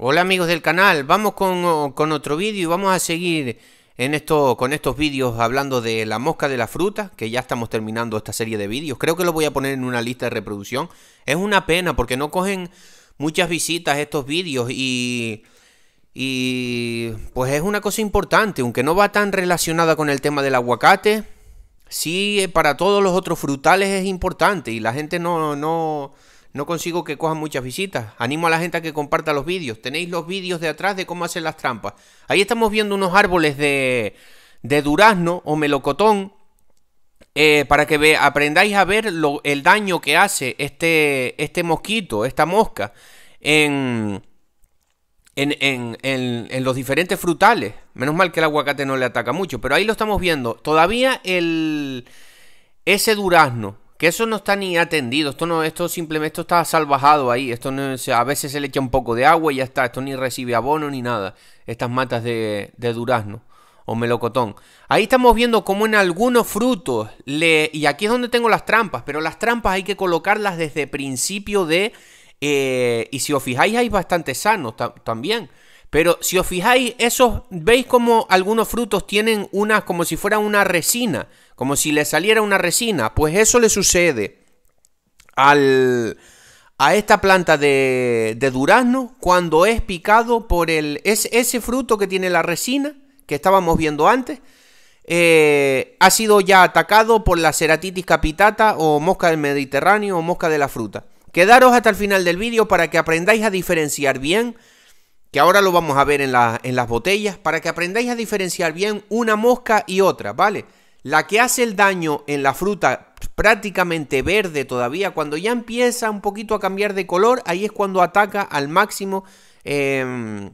Hola amigos del canal, vamos con, otro vídeo y vamos a seguir en esto, con estos vídeos hablando de la mosca de la fruta, que ya estamos terminando esta serie de vídeos. Creo que lo voy a poner en una lista de reproducción. Es una pena porque no cogen muchas visitas estos vídeos y... Y pues es una cosa importante, aunque no va tan relacionada con el tema del aguacate, sí eh, para todos los otros frutales es importante y la gente no, no, no consigo que cojan muchas visitas. Animo a la gente a que comparta los vídeos. Tenéis los vídeos de atrás de cómo hacen las trampas. Ahí estamos viendo unos árboles de, de durazno o melocotón. Eh, para que aprendáis a ver lo, el daño que hace este, este mosquito, esta mosca, en, en, en, en, los diferentes frutales. Menos mal que el aguacate no le ataca mucho, pero ahí lo estamos viendo. Todavía el, ese durazno que eso no está ni atendido, esto esto simplemente está salvajado ahí, esto no, a veces se le echa un poco de agua y ya está, esto ni recibe abono ni nada, estas matas de, durazno o melocotón. Ahí estamos viendo cómo en algunos frutos, y aquí es donde tengo las trampas, pero las trampas hay que colocarlas desde principio de, eh, y si os fijáis hay bastante sanos también. Pero si os fijáis, esos, veis como algunos frutos tienen unas, como si fuera una resina como si le saliera una resina. Pues eso le sucede a esta planta de, durazno cuando es picado por el, ese fruto que tiene la resina que estábamos viendo antes. Eh, ha sido ya atacado por la ceratitis capitata o mosca del Mediterráneo o mosca de la fruta. Quedaros hasta el final del vídeo para que aprendáis a diferenciar bien, que ahora lo vamos a ver en, en las botellas, para que aprendáis a diferenciar bien una mosca y otra, ¿vale? la que hace el daño en la fruta prácticamente verde todavía, cuando ya empieza un poquito a cambiar de color, ahí es cuando ataca al máximo em,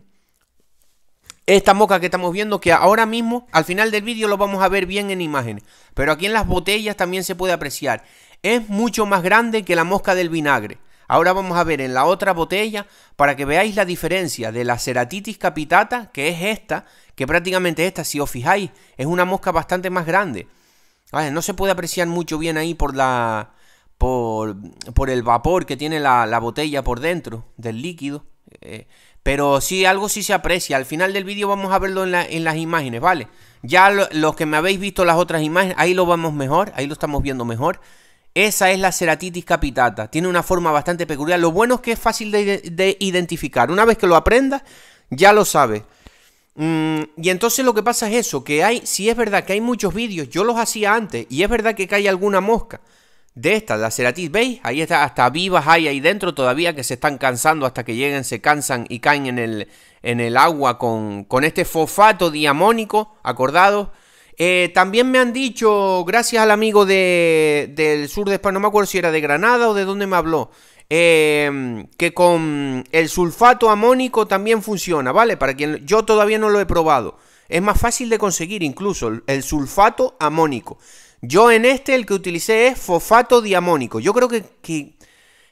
esta mosca que estamos viendo, que ahora mismo, al final del vídeo lo vamos a ver bien en imágenes, pero aquí en las botellas también se puede apreciar. Es mucho más grande que la mosca del vinagre. Ahora vamos a ver en la otra botella para que veáis la diferencia de la ceratitis capitata, que es esta, que prácticamente esta, si os fijáis, es una mosca bastante más grande. no se puede apreciar mucho bien ahí por la... Por, el vapor que tiene la, botella por dentro del líquido. Eh, pero sí, algo sí se aprecia. Al final del vídeo vamos a verlo en, las imágenes, ¿vale? Ya los que me habéis visto las otras imágenes, ahí lo vamos mejor, ahí lo estamos viendo mejor. Esa es la ceratitis capitata. Tiene una forma bastante peculiar. Lo bueno es que es fácil de, identificar. Una vez que lo aprendas, ya lo sabes. Mm, y entonces lo que pasa es eso, que hay, si es verdad que hay muchos vídeos, yo los hacía antes, y es verdad que cae alguna mosca de esta, la ceratitis, ¿veis? Ahí está, hasta vivas hay ahí dentro todavía que se están cansando hasta que lleguen, se cansan y caen en el, en el agua con, con este fosfato diamónico, acordados eh, también me han dicho, gracias al amigo de, del sur de España, no me acuerdo si era de Granada o de dónde me habló, em, que con el sulfato amónico también funciona, ¿vale? Para quien yo todavía no lo he probado. Es más fácil de conseguir incluso el sulfato amónico. Yo en este el que utilicé es fosfato diamónico. Yo creo que, que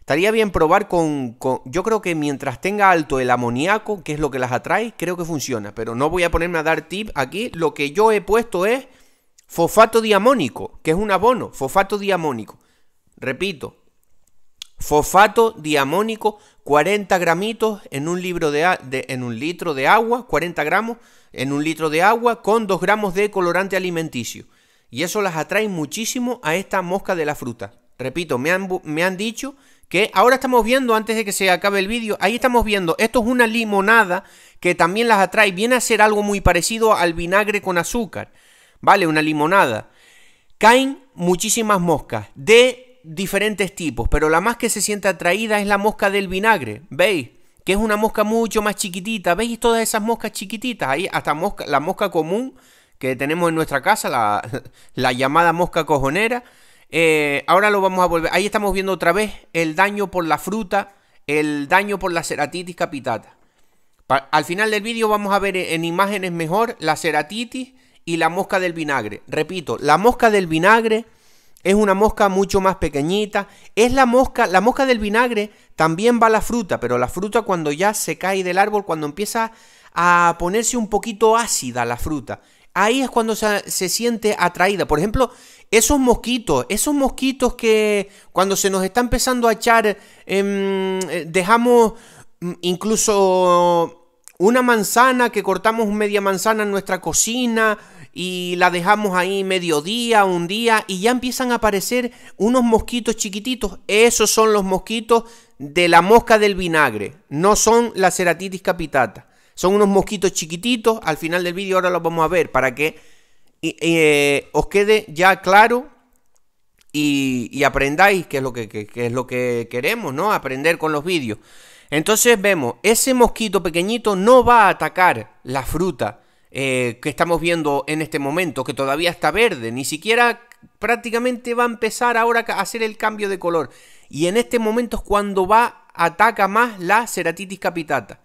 Estaría bien probar con, Yo creo que mientras tenga alto el amoníaco, que es lo que las atrae, creo que funciona. Pero no voy a ponerme a dar tip aquí. Lo que yo he puesto es fosfato diamónico, que es un abono. Fosfato diamónico. Repito. Fosfato diamónico, 40 gramitos en un, libro en litro de agua, 40 gramos en un litro de agua con 2 gramos de colorante alimenticio. Y eso las atrae muchísimo a esta mosca de la fruta. Repito, me me han dicho ahora estamos viendo antes de que se acabe el vídeo, ahí estamos viendo, esto es una limonada que también las atrae, viene a ser algo muy parecido al vinagre con azúcar, ¿vale? Una limonada. Caen muchísimas moscas de diferentes tipos, pero la más que se siente atraída es la mosca del vinagre, ¿veis? Que es una mosca mucho más chiquitita, ¿veis todas esas moscas chiquititas? Ahí hasta la mosca común que tenemos en nuestra casa, la llamada mosca cojonera. Eh, ahora lo vamos a volver. Ahí estamos viendo otra vez el daño por la fruta, el daño por la ceratitis capitata. al final del vídeo vamos a ver en imágenes mejor la ceratitis y la mosca del vinagre. Repito, la mosca del vinagre es una mosca mucho más pequeñita. Es la mosca, la mosca del vinagre también va a la fruta, pero la fruta cuando ya se cae del árbol, cuando empieza a ponerse un poquito ácida la fruta ahí es cuando se, siente atraída. Por ejemplo, esos mosquitos, esos mosquitos que cuando se nos está empezando a echar, em, eh, dejamos mm, incluso una manzana que cortamos media manzana en nuestra cocina y la dejamos ahí mediodía, un día y ya empiezan a aparecer unos mosquitos chiquititos. Esos son los mosquitos de la mosca del vinagre, no son la ceratitis capitata. Son unos mosquitos chiquititos. Al final del vídeo ahora los vamos a ver para que eh, os quede ya claro y, aprendáis qué es lo que, es lo que queremos, ¿no? Aprender con los vídeos. Entonces vemos, ese mosquito pequeñito no va a atacar la fruta eh, que estamos viendo en este momento, que todavía está verde, ni siquiera prácticamente va a empezar ahora a hacer el cambio de color. Y en este momento es cuando va, ataca más la ceratitis capitata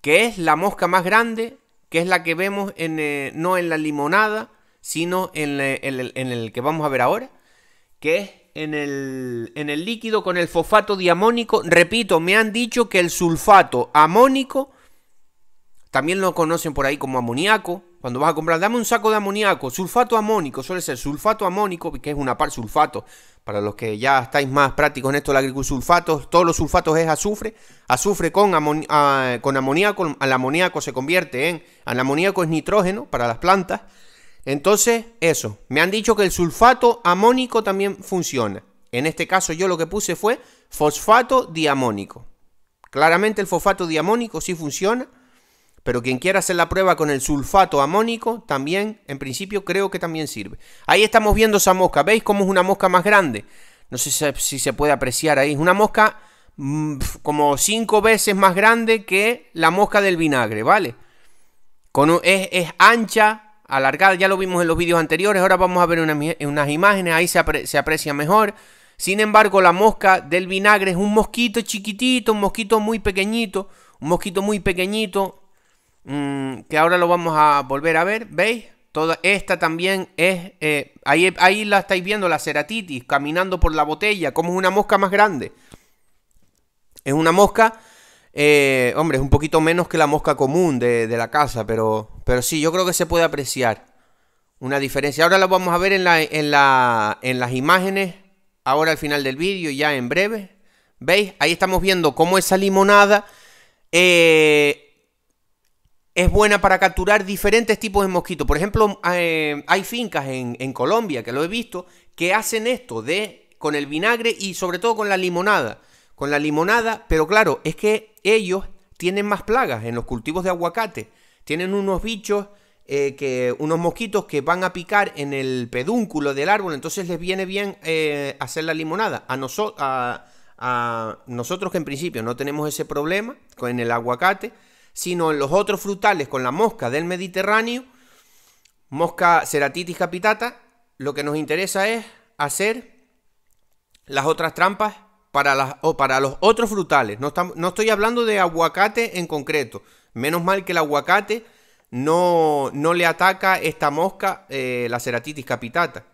que es la mosca más grande, que es la que vemos en, eh, no en la limonada, sino eh, en, el que vamos a ver ahora, que es en el, en el líquido con el fosfato diamónico. Repito, me han dicho que el sulfato amónico, también lo conocen por ahí como amoníaco, cuando vas a comprar, dame un saco de amoníaco, sulfato amónico, suele ser sulfato amónico, que es una par sulfato. Para los que ya estáis más prácticos en esto el la agricultura, sulfatos, todos los sulfatos es azufre. Azufre con, ah, con amoníaco, al amoníaco se convierte en, el amoníaco es nitrógeno para las plantas. Entonces, eso, me han dicho que el sulfato amónico también funciona. En este caso yo lo que puse fue fosfato diamónico. Claramente el fosfato diamónico sí funciona pero quien quiera hacer la prueba con el sulfato amónico, también, en principio, creo que también sirve. Ahí estamos viendo esa mosca. ¿Veis cómo es una mosca más grande? No sé si se puede apreciar ahí. Es una mosca mm, como cinco veces más grande que la mosca del vinagre, ¿vale? es, ancha, alargada, ya lo vimos en los vídeos anteriores. Ahora vamos a ver unas eh, imágenes, ahí se, se aprecia mejor. Sin embargo, la mosca del vinagre es un mosquito chiquitito, un mosquito muy pequeñito, un mosquito muy pequeñito, Mm, que ahora lo vamos a volver a ver, ¿veis? Toda esta también es, eh, ahí, ahí la estáis viendo, la ceratitis, caminando por la botella, como es una mosca más grande. Es una mosca, eh, hombre, es un poquito menos que la mosca común de, la casa, pero, pero sí, yo creo que se puede apreciar una diferencia. Ahora la vamos a ver en, la, en, la, en las imágenes, ahora al final del vídeo, ya en breve. ¿Veis? Ahí estamos viendo cómo esa limonada eh, es buena para capturar diferentes tipos de mosquitos. Por ejemplo, eh, hay fincas en, Colombia, que lo he visto, que hacen esto de con el vinagre y sobre todo con la limonada. Con la limonada, pero claro, es que ellos tienen más plagas en los cultivos de aguacate. Tienen unos bichos, eh, que, unos mosquitos que van a picar en el pedúnculo del árbol, entonces les viene bien eh, hacer la limonada. A, a nosotros que en principio no tenemos ese problema con el aguacate, sino en los otros frutales con la mosca del Mediterráneo, mosca ceratitis capitata, lo que nos interesa es hacer las otras trampas para, las, o para los otros frutales. No, estoy hablando de aguacate en concreto. Menos mal que el aguacate no, le ataca esta mosca, eh, la ceratitis capitata.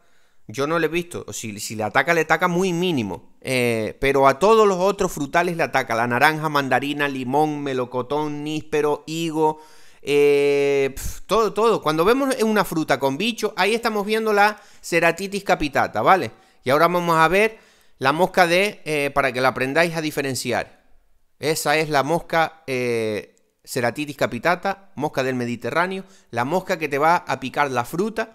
Yo no le he visto. Si, le ataca, le ataca muy mínimo. Eh, pero a todos los otros frutales le ataca. La naranja, mandarina, limón, melocotón, níspero, higo. Eh, todo, todo. Cuando vemos una fruta con bicho, ahí estamos viendo la ceratitis capitata, ¿vale? Y ahora vamos a ver la mosca de, eh, para que la aprendáis a diferenciar. Esa es la mosca ceratitis capitata, mosca del Mediterráneo, la mosca que te va a picar la fruta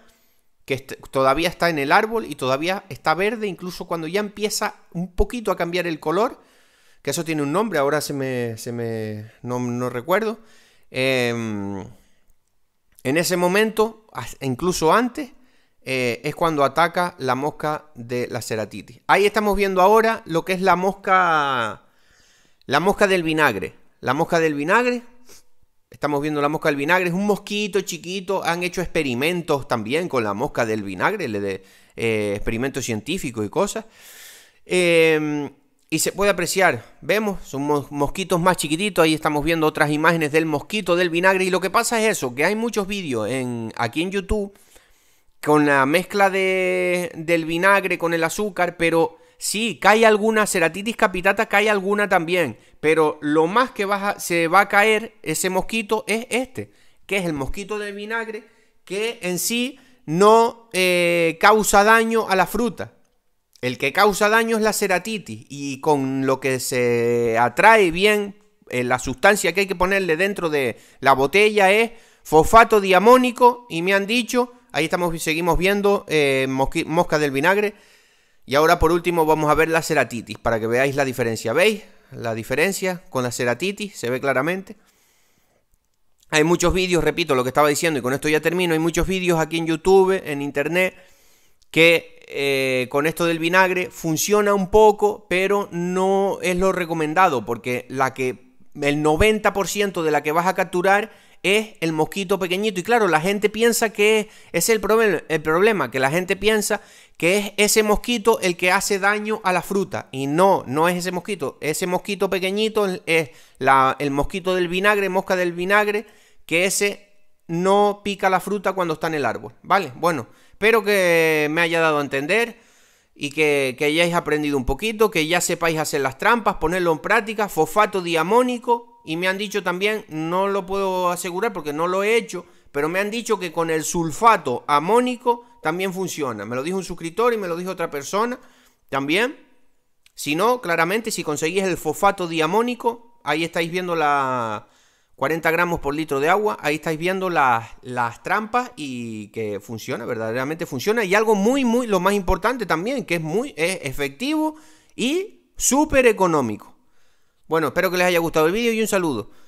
que todavía está en el árbol y todavía está verde, incluso cuando ya empieza un poquito a cambiar el color, que eso tiene un nombre, ahora se me, no, recuerdo. Em, en ese momento, incluso antes, eh, es cuando ataca la mosca de la ceratitis. Ahí estamos viendo ahora lo que es la mosca, la mosca del vinagre. La mosca del vinagre, Estamos viendo la mosca del vinagre, es un mosquito chiquito. Han hecho experimentos también con la mosca del vinagre, de, eh, experimentos científicos y cosas. Em, y se puede apreciar, vemos, son mosquitos más chiquititos, ahí estamos viendo otras imágenes del mosquito del vinagre y lo que pasa es eso, que hay muchos vídeos aquí en YouTube con la mezcla de, del vinagre con el azúcar, pero Sí, cae alguna, ceratitis capitata cae alguna también, pero lo más que se va a caer ese mosquito es este, que es el mosquito de vinagre, que en sí no eh, causa daño a la fruta. El que causa daño es la ceratitis y con lo que se atrae bien, eh, la sustancia que hay que ponerle dentro de la botella es fosfato diamónico y me han dicho, ahí estamos, seguimos viendo eh, mosca del vinagre, y ahora por último vamos a ver la ceratitis para que veáis la diferencia. ¿Veis? La diferencia con la ceratitis se ve claramente. Hay muchos vídeos, repito lo que estaba diciendo y con esto ya termino. Hay muchos vídeos aquí en YouTube, en Internet, que eh, con esto del vinagre funciona un poco, pero no es lo recomendado porque la que el 90% de la que vas a capturar es el mosquito pequeñito. Y claro, la gente piensa que es el problema, el problema, que la gente piensa que es ese mosquito el que hace daño a la fruta. Y no, no es ese mosquito. Ese mosquito pequeñito es el mosquito del vinagre, mosca del vinagre, que ese no pica la fruta cuando está en el árbol. ¿Vale? Bueno, espero que me haya dado a entender y que, que, hayáis aprendido un poquito, que ya sepáis hacer las trampas, ponerlo en práctica, fosfato diamónico, y me han dicho también, no lo puedo asegurar porque no lo he hecho, pero me han dicho que con el sulfato amónico también funciona. Me lo dijo un suscriptor y me lo dijo otra persona también. Si no, claramente, si conseguís el fosfato diamónico, ahí estáis viendo la 40 gramos por litro de agua, ahí estáis viendo las, las trampas y que funciona, verdaderamente funciona. Y algo muy, muy, lo más importante también, que es muy es efectivo y súper económico. Bueno, espero que les haya gustado el vídeo y un saludo.